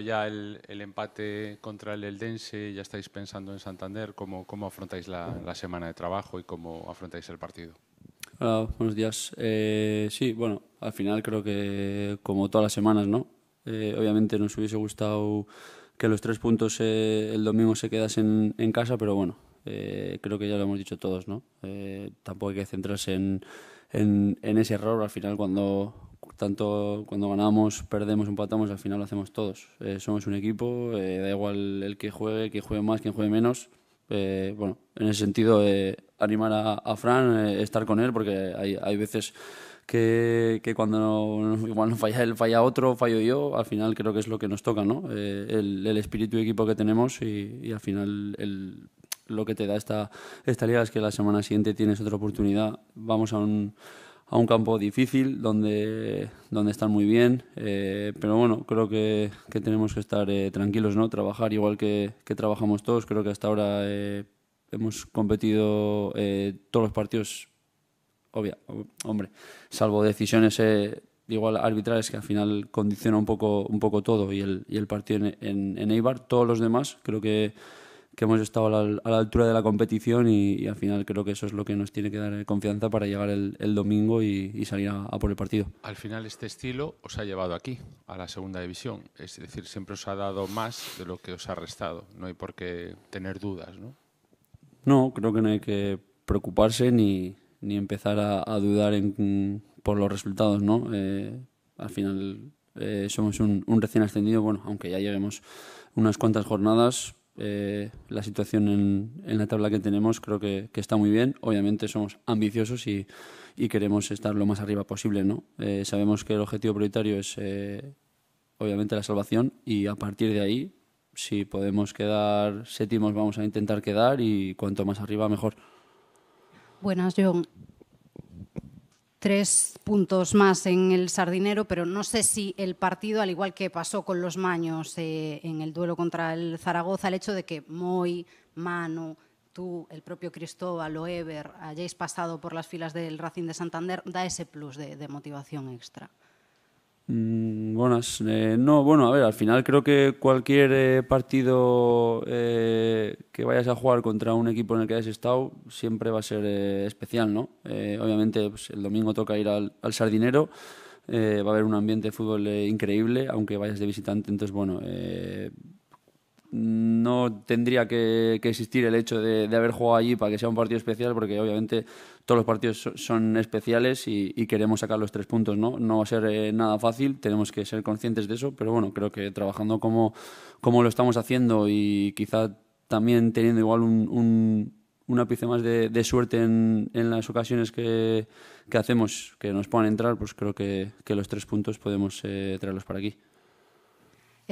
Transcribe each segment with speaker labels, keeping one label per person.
Speaker 1: ya el, el, empate contra el Eldense, ya estáis pensando en Santander, ¿cómo, cómo afrontáis la, la, semana de trabajo y cómo afrontáis el
Speaker 2: partido? Hola, buenos días. Eh, sí, bueno, al final creo que como todas las semanas, ¿no? Eh, obviamente nos hubiese gustado que los tres puntos eh, el domingo se quedasen en casa, pero bueno, eh, creo que ya lo hemos dicho todos, ¿no? Eh, tampoco hay que centrarse en, en, en ese error, al final cuando, tanto cuando ganamos, perdemos, empatamos, al final lo hacemos todos. Eh, somos un equipo, eh, da igual el que juegue, quien juegue más, quien juegue menos. Eh, bueno, en ese sentido, animar a, Fran, estar con él, porque hay, hay veces que, que cuando igual falla él, falla otro, fallo yo, al final creo que es lo que nos toca, ¿no? El, espíritu de equipo que tenemos y, al final lo que te da esta, esta liga es que la semana siguiente tienes otra oportunidad. Vamos a un, a un campo difícil donde, donde están muy bien. Eh, pero bueno, creo que, tenemos que estar eh, tranquilos, ¿no? Trabajar igual que, trabajamos todos. Creo que hasta ahora eh, hemos competido todos los partidos, obvia, hombre, salvo decisiones igual arbitrales que al final condiciona un poco, un poco todo y el, y el partido en, en Eibar. Todos los demás creo que que hemos estado a la, altura de la competición y, al final creo que eso es lo que nos tiene que dar eh, confianza para llegar el, domingo y, salir a, por el partido.
Speaker 1: Al final este estilo os ha llevado aquí, a la segunda división, es decir, siempre os ha dado más de lo que os ha restado, no hay por qué tener dudas, ¿no?
Speaker 2: No, creo que no hay que preocuparse ni, ni empezar a, dudar por los resultados, ¿no? Eh, al final eh, somos un, un recién ascendido, bueno, aunque ya lleguemos unas cuantas jornadas, eh, la situación en, la tabla que tenemos creo que, está muy bien. Obviamente somos ambiciosos y, queremos estar lo más arriba posible. ¿no? Eh, sabemos que el objetivo prioritario es eh, obviamente la salvación y a partir de ahí, si podemos quedar séptimos, vamos a intentar quedar y cuanto más arriba mejor.
Speaker 3: Buenas, John tres puntos más en el sardinero, pero no sé si el partido, al igual que pasó con los maños eh, en el duelo contra el Zaragoza, el hecho de que Moy, Manu, tú, el propio Cristóbal o Ever hayáis pasado por las filas del Racing de Santander, da ese plus de motivación extra.
Speaker 2: Mm, buenas. Eh, no, bueno, a ver, al final creo que cualquier eh, partido eh, que vayas a jugar contra un equipo en el que hayas estado siempre va a ser especial, ¿no? obviamente pues, el domingo toca ir al, Sardinero, va a haber un ambiente de fútbol increíble, aunque vayas de visitante, entonces bueno no tendría que, existir el hecho de, de, haber jugado allí para que sea un partido especial, porque obviamente todos los partidos son especiales y, queremos sacar los tres puntos, ¿no? No va a ser eh, nada fácil, tenemos que ser conscientes de eso, pero bueno, creo que trabajando como, como lo estamos haciendo y quizá también teniendo igual un, un ápice más de, suerte en, en, las ocasiones que, hacemos, que nos puedan entrar, pues creo que, que los tres puntos podemos eh, traerlos para aquí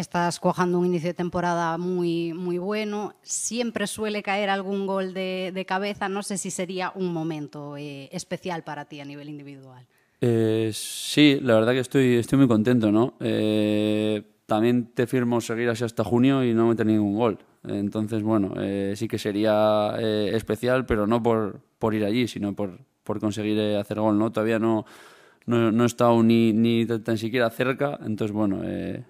Speaker 3: estás cojando un inicio de temporada muy, muy bueno, siempre suele caer algún gol de, cabeza, no sé si sería un momento eh, especial para ti a nivel individual.
Speaker 2: Eh, sí, la verdad que estoy, estoy muy contento, ¿no? Eh, también te firmo seguir así hasta junio y no meter ningún gol. Entonces, bueno, sí que sería especial, pero no por, por ir allí, sino por, por conseguir hacer gol, ¿no? Todavía no, no, he estado ni, ni tan siquiera cerca. Entonces, bueno,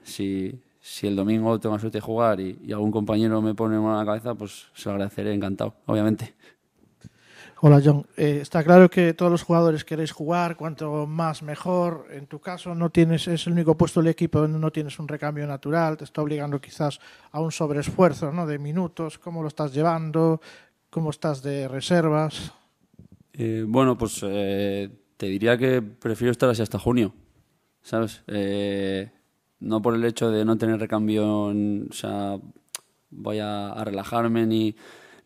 Speaker 2: sí si el domingo tengo la suerte de jugar y, algún compañero me pone mano en la cabeza, pues se lo agradeceré encantado, obviamente.
Speaker 3: Hola John, eh, está claro que todos los jugadores queréis jugar, cuanto más mejor. En tu caso no tienes es el único puesto del equipo donde no tienes un recambio natural, te está obligando quizás a un sobreesfuerzo, ¿no? De minutos, cómo lo estás llevando, cómo estás de reservas.
Speaker 2: Eh, bueno, pues eh, te diría que prefiero estar así hasta junio, ¿sabes? no por el hecho de no tener recambio, o sea, voy a, relajarme ni,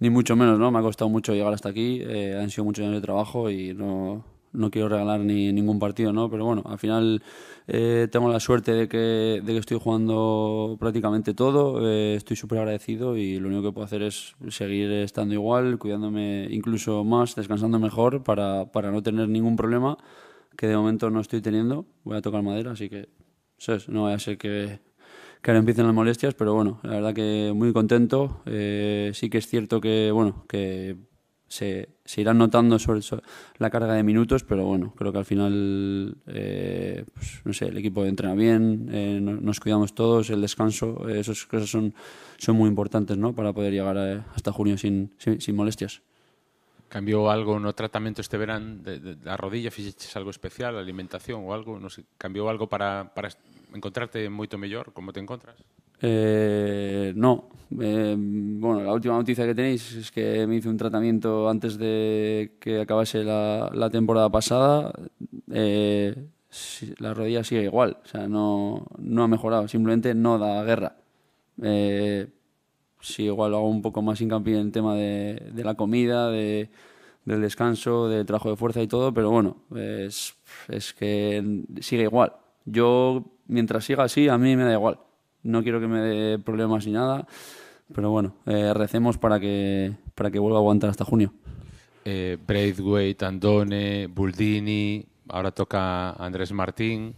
Speaker 2: ni, mucho menos, ¿no? Me ha costado mucho llegar hasta aquí, eh, han sido muchos años de trabajo y no, quiero regalar ni ningún partido, ¿no? Pero bueno, al final eh, tengo la suerte de que, de que, estoy jugando prácticamente todo, eh, estoy súper agradecido y lo único que puedo hacer es seguir estando igual, cuidándome incluso más, descansando mejor para, para no tener ningún problema que de momento no estoy teniendo. Voy a tocar madera, así que no vaya a ser que, ahora empiecen las molestias, pero bueno, la verdad que muy contento. Eh, sí que es cierto que, bueno, que se, irán notando sobre, la carga de minutos, pero bueno, creo que al final, eh, pues, no sé, el equipo entrena bien, eh, nos, cuidamos todos, el descanso, esas cosas son, son muy importantes, ¿no? Para poder llegar hasta junio sin, sin molestias.
Speaker 1: cambiou algo no tratamento este verán de, de, da rodilla? Fixeches algo especial, alimentación ou algo? Non sei, cambiou algo para, para encontrarte moito mellor? Como te encontras?
Speaker 2: Eh, no. Eh, bueno, la última noticia que tenéis es que me hice un tratamiento antes de que acabase la, la temporada pasada. Eh, la rodilla sigue igual, o sea, no, no ha mejorado, simplemente no da guerra. Eh, Si igual hago un poco más hincapié en el tema de, la comida, de, del descanso, del trabajo de fuerza y todo, pero bueno, es, que sigue igual. Yo, mientras siga así, a mí me da igual. No quiero que me dé problemas ni nada, pero bueno, eh, recemos para que, para que vuelva a aguantar hasta junio. Eh, Braithwaite,
Speaker 1: Andone, Buldini, ahora toca Andrés Martín.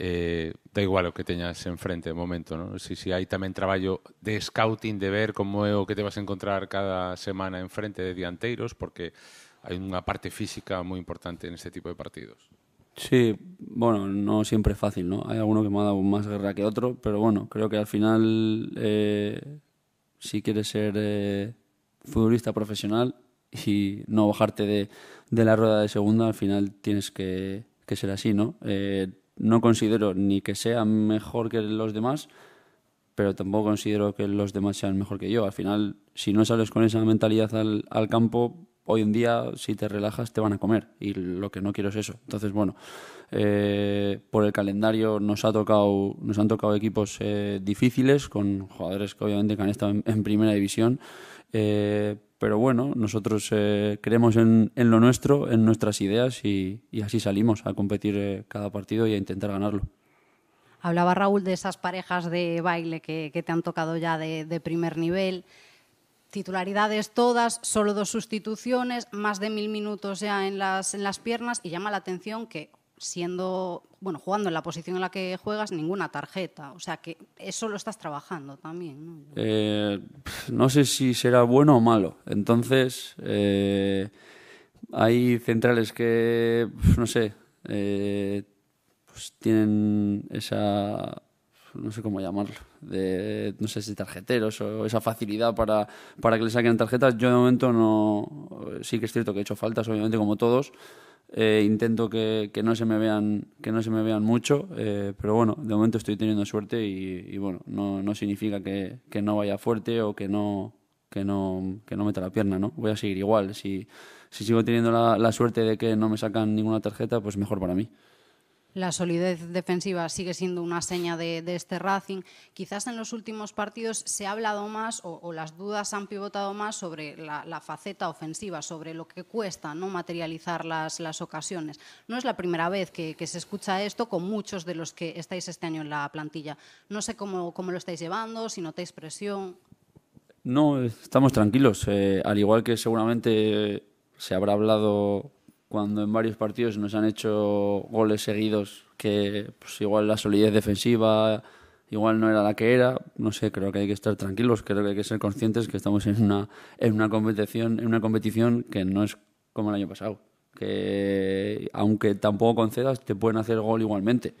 Speaker 1: Eh, da igual lo que tengas enfrente de momento, ¿no? Si, hay también trabajo de scouting, de ver cómo que te vas a encontrar cada semana enfrente de dianteiros, porque hay una parte física muy importante en este tipo de partidos.
Speaker 2: Sí, bueno, no siempre es fácil, ¿no? Hay alguno que me ha dado más guerra que otro, pero bueno, creo que al final eh, si quieres ser eh, futbolista profesional y no bajarte de, la rueda de segunda, al final tienes que, ser así, ¿no? no considero ni que sea mejor que los demás, pero tampoco considero que los demás sean mejor que yo. Al final, si no sales con esa mentalidad al, al campo, hoy en día, si te relajas, te van a comer. Y lo que no quiero es eso. Entonces, bueno, eh, por el calendario nos, ha tocado, nos han tocado equipos eh, difíciles, con jugadores que obviamente han estado en, primera división. Eh, pero bueno, nosotros creemos en, lo nuestro, en nuestras ideas y, así salimos a competir cada partido y a intentar ganarlo.
Speaker 3: Hablaba Raúl de esas parejas de baile que, te han tocado ya de, primer nivel titularidades todas, solo dos sustituciones, más de mil minutos ya en las, en las piernas y llama la atención que siendo, bueno, jugando en la posición en la que juegas, ninguna tarjeta. O sea que eso lo estás trabajando también.
Speaker 2: No, eh, sé si será bueno o malo. Entonces, eh, hay centrales que, no sé, eh, pues tienen esa no sé cómo llamarlo, de, no sé si tarjeteros o esa facilidad para, para que le saquen tarjetas. Yo de momento no, sí que es cierto que he hecho faltas, obviamente como todos, eh, intento que, que, no se me vean, que no se me vean mucho, eh, pero bueno, de momento estoy teniendo suerte y, bueno, no, no significa que, que, no vaya fuerte o que no, que no, que no meta la pierna, ¿no? Voy a seguir igual. Si, si sigo teniendo la suerte de que no me sacan ninguna tarjeta, pues mejor para mí.
Speaker 3: La solidez defensiva sigue siendo una seña de, este Racing. Quizás en los últimos partidos se ha hablado más o, las dudas han pivotado más sobre la, faceta ofensiva, sobre lo que cuesta no materializar las, ocasiones. No es la primera vez que, se escucha esto con muchos de los que estáis este año en la plantilla. No sé cómo, lo estáis llevando, si notáis presión.
Speaker 2: No, estamos tranquilos. Eh, al igual que seguramente se habrá hablado cuando en varios partidos nos han hecho goles seguidos que pues igual la solidez defensiva igual no era la que era, no sé, creo que hay que estar tranquilos, creo que hay que ser conscientes que estamos en una, en una competición, en una competición que no es como el año pasado, que aunque tampoco concedas, te pueden hacer gol igualmente,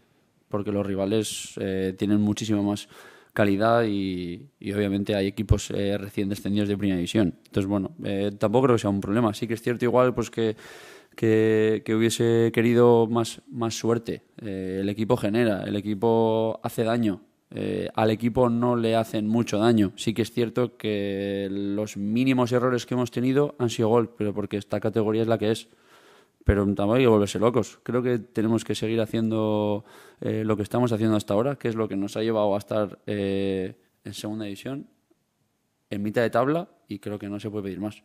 Speaker 2: porque los rivales eh, tienen muchísima más calidad y, obviamente hay equipos eh, recién descendidos de primera división. Entonces, bueno, eh, tampoco creo que sea un problema. Sí que es cierto igual pues que que, hubiese querido más, suerte. Eh, el equipo genera, el equipo hace daño. Eh, al equipo no le hacen mucho daño. Sí que es cierto que los mínimos errores que hemos tenido han sido gol, pero porque esta categoría es la que es. Pero tampoco hay que volverse locos. Creo que tenemos que seguir haciendo eh, lo que estamos haciendo hasta ahora, que es lo que nos ha llevado a estar en segunda división, en mitad de tabla, y creo que no se puede pedir más.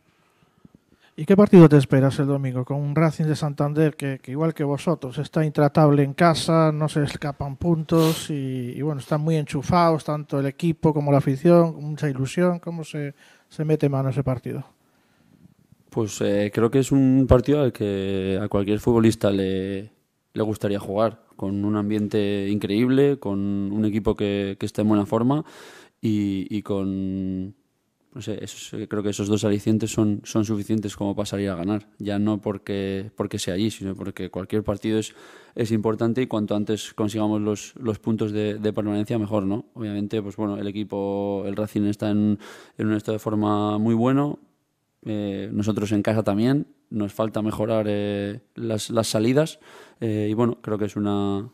Speaker 3: ¿Y qué partido te esperas el domingo? Con un Racing de Santander que, igual que vosotros, está intratable en casa, no se escapan puntos y, bueno, están muy enchufados, tanto el equipo como la afición, mucha ilusión. ¿Cómo se, se mete mano ese partido?
Speaker 2: Pues eh, creo que es un partido al que a cualquier futbolista le, gustaría jugar, con un ambiente increíble, con un equipo que, que en buena forma y con eh, creo que esos dos alicientes son, son suficientes como para salir a ganar. Ya no porque, porque sea allí, sino porque cualquier partido es, es importante y cuanto antes consigamos los, puntos de, permanencia, mejor, ¿no? Obviamente, pues bueno, el equipo, el Racing está en, un estado de forma muy bueno. Eh, nosotros en casa también. Nos falta mejorar eh, las, salidas. y bueno, creo que es una,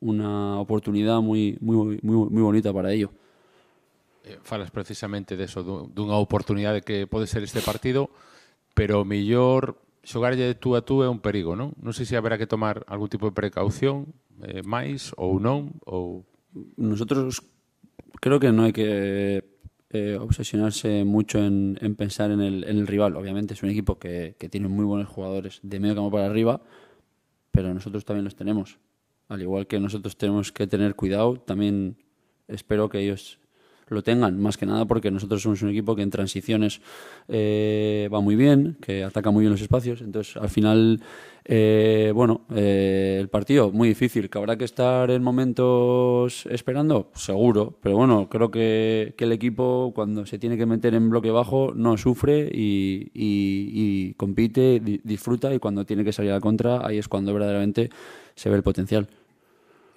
Speaker 2: una oportunidad muy, muy, muy bonita para ello. Eh, falas precisamente de eso, de una
Speaker 1: oportunidad que puede ser este partido, pero mellor xogarlle de tú a tú es un perigo, ¿no? No sé si habrá que tomar algún tipo de precaución eh, o ou
Speaker 2: Nosotros creo que no hay que eh, obsesionarse mucho en, pensar en el, rival. Obviamente es un equipo que, que tiene muy buenos jugadores de medio campo para arriba, pero nosotros también los tenemos. Al igual que nosotros tenemos que tener cuidado, también espero que ellos lo tengan, más que nada porque nosotros somos un equipo que en transiciones eh, va muy bien, que ataca muy bien los espacios, entonces al final, eh, bueno, eh, el partido muy difícil, que habrá que estar en momentos esperando, seguro, pero bueno, creo que, el equipo cuando se tiene que meter en bloque bajo no sufre y, y compite, disfruta y cuando tiene que salir a la contra, ahí es cuando verdaderamente se ve el potencial.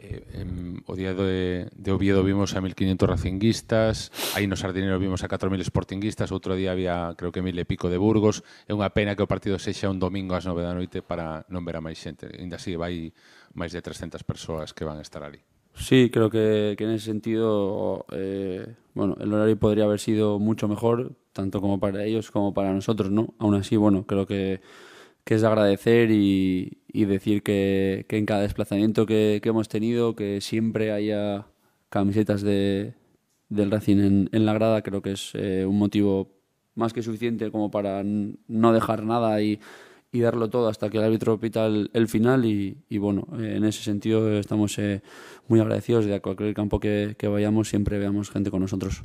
Speaker 2: eh, en, o día
Speaker 1: de, de Oviedo vimos a 1.500 racinguistas, aí no Sardinero vimos a 4.000 sportinguistas, outro día había creo que mil e pico de Burgos. É unha pena que o partido sexa un domingo ás 9 da noite para non ver a máis xente. Ainda así vai máis de 300 persoas que van a estar ali.
Speaker 2: Sí, creo que, que en ese sentido, eh, bueno, el horario podría haber sido mucho mejor, tanto como para ellos como para nosotros, ¿no? Aún así, bueno, creo que que es agradecer y, y decir que, que, en cada desplazamiento que, que, hemos tenido, que siempre haya camisetas de, del Racing en, en la grada, creo que es eh, un motivo más que suficiente como para no dejar nada y, y darlo todo hasta que el árbitro pita el, final y, y bueno, en ese sentido estamos eh, muy agradecidos de a cualquier campo que, que vayamos siempre veamos gente con nosotros.